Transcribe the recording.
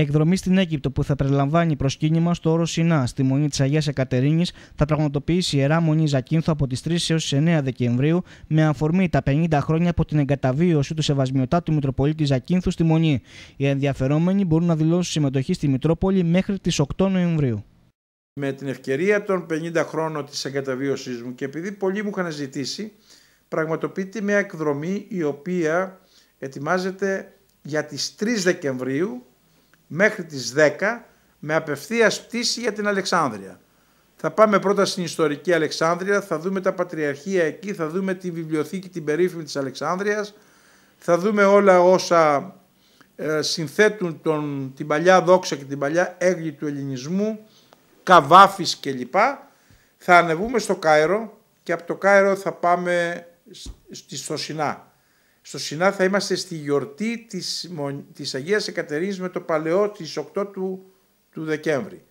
εκδρομή στην Αίγυπτο που θα περιλαμβάνει προσκύνημα στο όρο Σινά στη Μονή της Αγίας Εκατερίνης θα πραγματοποιήσει η Ιερά Μονή Ζακίνθου από τις 3 έω 9 Δεκεμβρίου με αφορμή τα 50 χρόνια από την εγκαταβίωση του Σεβασμιωτάτου Μητροπολίτη Ζακίνθου στη Μονή. Οι ενδιαφερόμενοι μπορούν να δηλώσουν συμμετοχή στη Μητρόπολη μέχρι τις 8 Νοεμβρίου. Με την ευκαιρία των 50 χρόνων της εγκαταβίωσής μου και επειδή πολλοί μου είχαν ζητήσει, πραγματοποιείται μια εκδρομή η οποία ετοιμάζεται για τις 3 Δεκεμβρίου μέχρι τις 10 με απευθείας πτήση για την Αλεξάνδρεια. Θα πάμε πρώτα στην ιστορική Αλεξάνδρεια, θα δούμε τα πατριαρχία εκεί, θα δούμε τη βιβλιοθήκη την περίφημη της Αλεξάνδρειας, θα δούμε όλα όσα ε, συνθέτουν τον, την παλιά δόξα και την παλιά έγκλη του ελληνισμού, καβάφης κλπ. Θα ανεβούμε στο Κάιρο και από το Κάιρο θα πάμε στη Σινά. Στο Σινά θα είμαστε στη γιορτή της, της Αγίας Εκατερίνης με το παλαιό της 8 του, του Δεκέμβρη.